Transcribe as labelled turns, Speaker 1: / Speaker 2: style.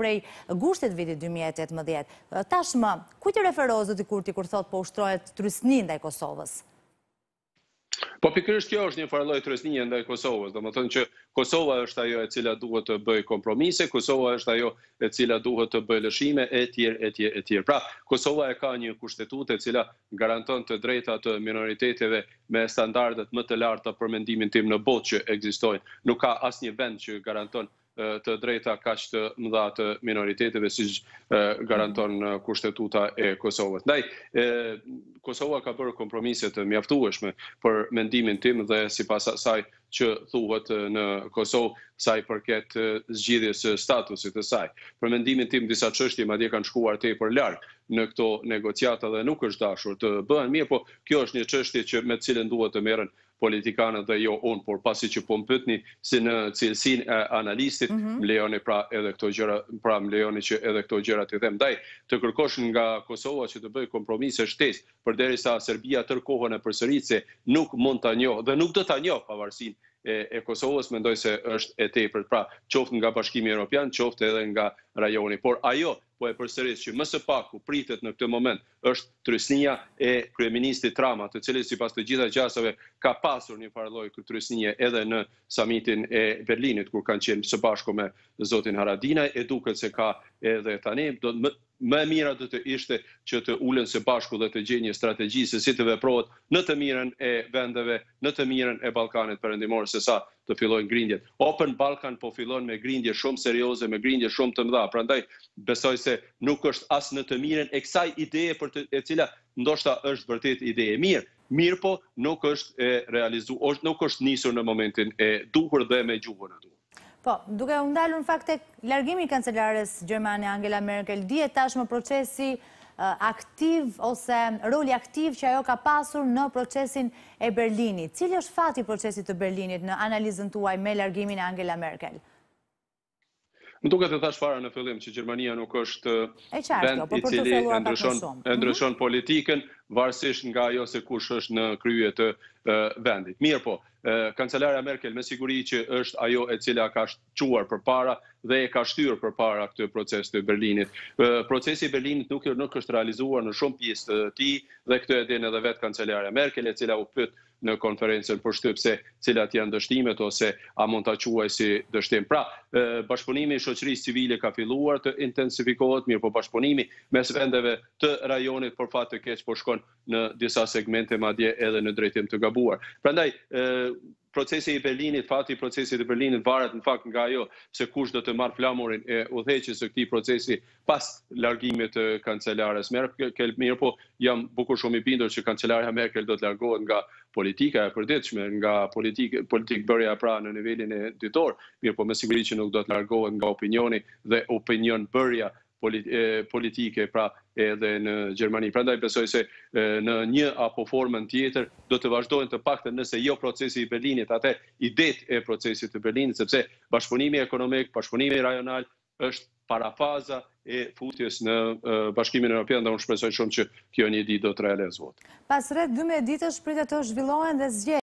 Speaker 1: prej gushtet vitit 2018. Tashma, ku të referozët i kurti kur thot po ushtrojët trysnin dhe Kosovës?
Speaker 2: Po pikrësht kjo është një farloj trësninje ndaj Kosovës, dhe më thënë që Kosova është ajo e cila duhet të bëj kompromise, Kosova është ajo e cila duhet të bëj lëshime, e tjerë, e tjerë, e tjerë. Pra, Kosova e ka një kushtetut e cila garanton të drejta të minoriteteve me standardet më të larta përmendimin tim në botë që egzistojnë. Nuk ka asë një vend që garanton të drejta kaq të mëdha të minoriteteve si garanton kushtetuta e Kosovës. Ndaj Kosova ka bërë kompromise të mjaftueshme për mendimin tim dhe sipas asaj që thuhet në Kosovë sa i përket zgjidhjes së statusit të saj. Për mendimin tim disa çështje madje kanë shkuar tepër larg në këto negociata dhe nuk është dashur të bëhen mirë, po kjo është një çështje që me cilën duhet të merren politikanët dhe jo unë, por pasi që po më pëtni si në cilësin e analistit, mhm. më leoni pra edhe këto gjëra, pra më leoni që edhe këto gjëra të them. Daj, të kërkosh nga Kosova që të bëjë kompromise shtes, për deri sa Serbia tërkohën e përsëritse, nuk mund të njohë dhe nuk të të njohë pavarësin e Kosovës, mendoj se është e tepërt, pra qoftë nga bashkimi Europian, qoftë edhe nga rajoni. Por ajo po e përsëris që më së paku pritet në këtë moment është trysnia e kryeministit Rama, të cilës sipas të gjitha gjasave ka pasur një parloj këtë trysnie edhe në samitin e Berlinit kur kanë qenë së bashku me zotin Haradina, e duket se ka edhe tani do më e mira do të ishte që të ulen së bashku dhe të gjenjë strategji se si të veprohet në të mirën e vendeve, në të mirën e Ballkanit perëndimor se sa të fillojnë grindjet. Open Balkan po fillon me grindje shumë serioze, me grindje shumë të mëdha. Prandaj besoj se nuk është as në të mirën e kësaj ideje për të cila ndoshta është vërtet ide e mirë. Mirë po, nuk është e realizu, nuk është nisur në momentin e duhur dhe me gjuhën në duhur.
Speaker 1: Po, duke u ndalur në fakte, largimi kancelares gjermane Angela Merkel, dihet tashmë procesi eh, aktiv ose roli aktiv që ajo ka pasur në procesin e Berlinit. Cili është fati i procesit të Berlinit në analizën tuaj me largimin e Angela Merkel?
Speaker 2: Më duke të thash fara në fillim që Gjermania nuk është vend po, i cili e ndryshon mhm. politikën, varsish nga jo se kush është në kryje të eh, vendit. Mirë po, kancelarja Merkel me siguri që është ajo e cila ka quar për para dhe e ka shtyrë për para këtë proces të Berlinit. Procesi Berlinit nuk, është realizuar në shumë pjesë të ti dhe këtë e din edhe vetë kancelarja Merkel e cila u pëtë në konferencën për se cilat janë dështimet ose a mund të quaj si dështim. Pra, bashkëpunimi i shoqërisë civile ka filluar të intensifikohet, mirë po bashkëpunimi mes vendeve të rajonit për fatë të keq po shkon në disa segmente madje edhe në drejtim të gabuar. Prandaj, procesi i Berlinit, fati i procesi i Berlinit varet në fakt nga ajo se kush do të marrë flamurin e udhëheqjes së këtij procesi pas largimit të kancelares Merkel, mirë po jam bukur shumë i bindur që kancelaria Merkel do të largohet nga politika e përditshme, nga politika politik bërja pra në nivelin e dytor, mirë po me siguri që nuk do të largohet nga opinioni dhe opinion bërja politike pra edhe në Gjermani. Pra ndaj besoj se në një apo formën tjetër do të vazhdojnë të pakte nëse jo procesi i Berlinit, atë i det e procesit të Berlinit, sepse bashkëpunimi ekonomik, bashkëpunimi rajonal është parafaza e futjes në bashkimin e Europian dhe unë shpresoj shumë që kjo një dit do të realizuot.
Speaker 1: Pas rrët 12 ditë është pritë të zhvillohen dhe zgjerë.